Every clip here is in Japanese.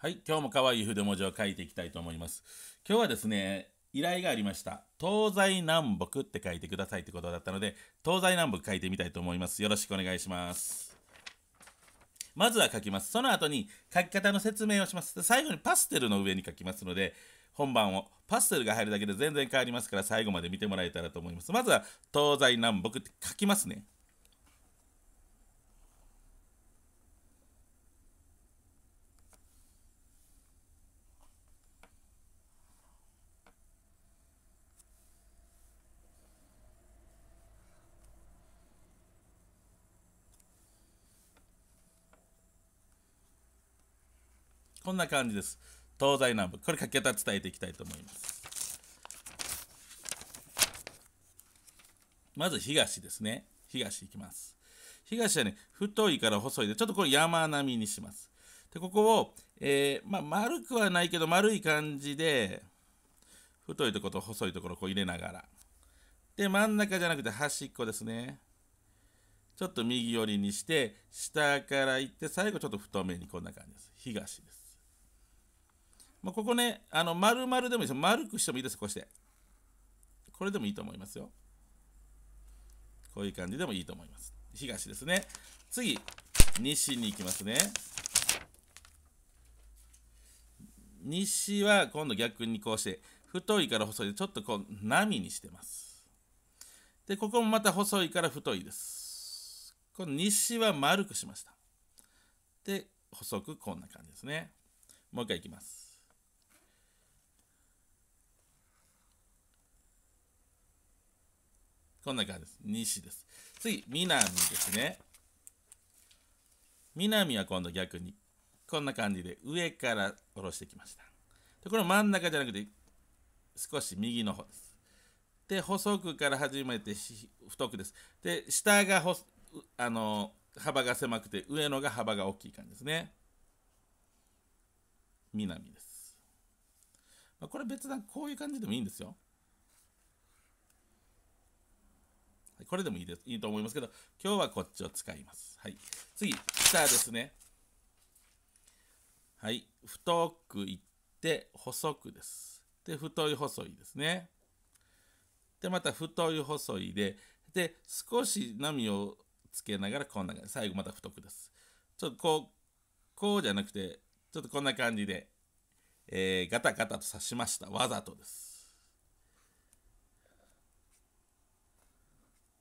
はい、今日も可愛い筆文字を書いていきたいと思います。今日はですね、依頼がありました。東西南北って書いてくださいってことだったので、東西南北書いてみたいと思います。よろしくお願いします。まずは書きます。その後に書き方の説明をします。最後にパステルの上に書きますので、本番をパステルが入るだけで全然変わりますから、最後まで見てもらえたらと思います。まずは東西南北って書きますね。こんな感じです。東西南北。これかけた伝えていきたいと思います。まず東ですね。東いきます。東はね、太いから細いで、ちょっとこれ山並みにします。で、ここを、えー、まあ、丸くはないけど、丸い感じで、太いところと細いところをこう入れながら。で、真ん中じゃなくて端っこですね。ちょっと右寄りにして、下から行って、最後ちょっと太めにこんな感じです。東です。まあ、ここね、あの丸々でもいいですよ。丸くしてもいいです、こうして。これでもいいと思いますよ。こういう感じでもいいと思います。東ですね。次、西に行きますね。西は今度逆にこうして、太いから細いで、ちょっとこう波にしてます。で、ここもまた細いから太いです。この西は丸くしました。で、細くこんな感じですね。もう一回いきます。こんな感じです。西です。次、南ですね。南は今度逆に、こんな感じで上から下ろしてきました。でこれ真ん中じゃなくて、少し右の方です。で、細くから始めて太くです。で、下があの幅が狭くて、上のが幅が大きい感じですね。南です。まあ、これ別段こういう感じでもいいんですよ。はい、これでもいいですいいと思いますけど、今日はこっちを使います。はい、次、下ですね。はい、太くいって、細くです。で、太い細いですね。で、また太い細いで、で、少し波をつけながら、こんな感じ。最後また太くです。ちょっとこう、こうじゃなくて、ちょっとこんな感じで、えー、ガタガタと刺しました。わざとです。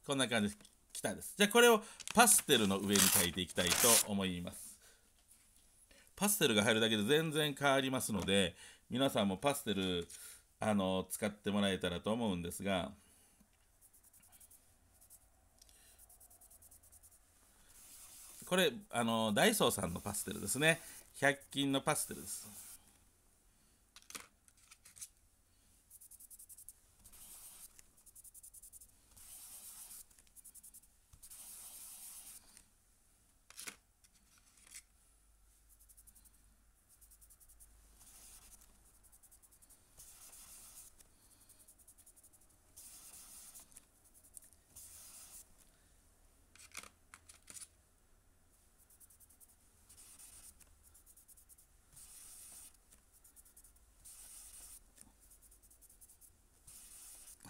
こんな感じです。来たです。じゃあこれをパステルの上に書いていきたいと思います。パステルが入るだけで全然変わりますので、皆さんもパステル、あの、使ってもらえたらと思うんですが、これ、あの、ダイソーさんのパステルですね。100均のパステルです。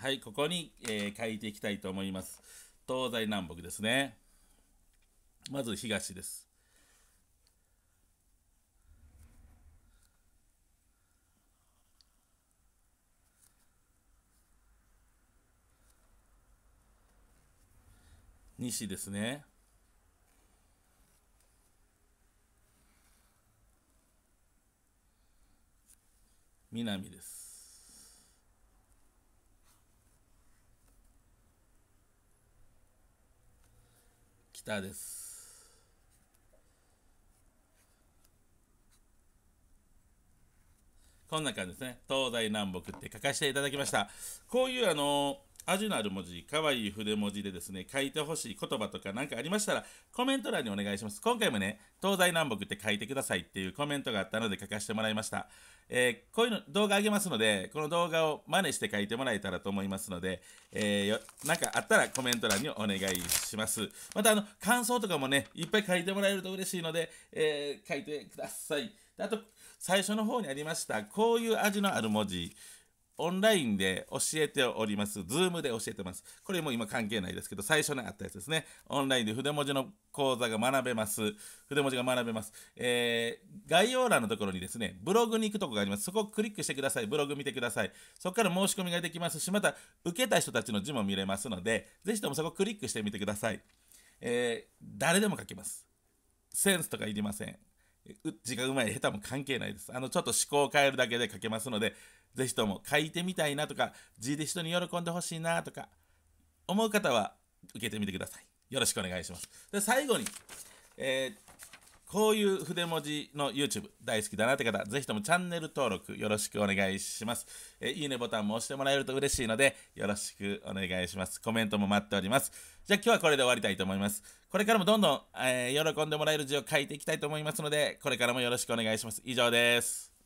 はい、ここに、えー、書いていきたいと思います。東西南北ですね。まず東です。西ですね。南です。北です。こんな感じですね。東西南北って書かせていただきました。こういうあの味のある文字、かわいい筆文字でですね、書いてほしい言葉とか何かありましたら、コメント欄にお願いします。今回もね、東西南北って書いてくださいっていうコメントがあったので書かせてもらいました。えー、こういうの動画あげますので、この動画を真似して書いてもらえたらと思いますので、えー、なんかあったらコメント欄にお願いします。また、あの、感想とかもね、いっぱい書いてもらえると嬉しいので、えー、書いてください。あと、最初の方にありました、こういう味のある文字。オンラインで教えております。Zoom で教えてます。これも今関係ないですけど、最初にあったやつですね。オンラインで筆文字の講座が学べます。筆文字が学べます。えー、概要欄のところにですね、ブログに行くとこがあります。そこをクリックしてください。ブログ見てください。そこから申し込みができますし、また、受けた人たちの字も見れますので、ぜひともそこをクリックしてみてください。えー、誰でも書けます。センスとかいりません。う字がうまい下手も関係ないです。あの、ちょっと思考を変えるだけで書けますので、是非とも書いてみたいなとか、字で人に喜んでほしいなとか、思う方は受けてみてください。よろしくお願いします。で、最後に、えーこういう筆文字の YouTube 大好きだなって方、ぜひともチャンネル登録よろしくお願いします。えいいねボタンも押してもらえると嬉しいので、よろしくお願いします。コメントも待っております。じゃあ今日はこれで終わりたいと思います。これからもどんどん、えー、喜んでもらえる字を書いていきたいと思いますので、これからもよろしくお願いします。以上です。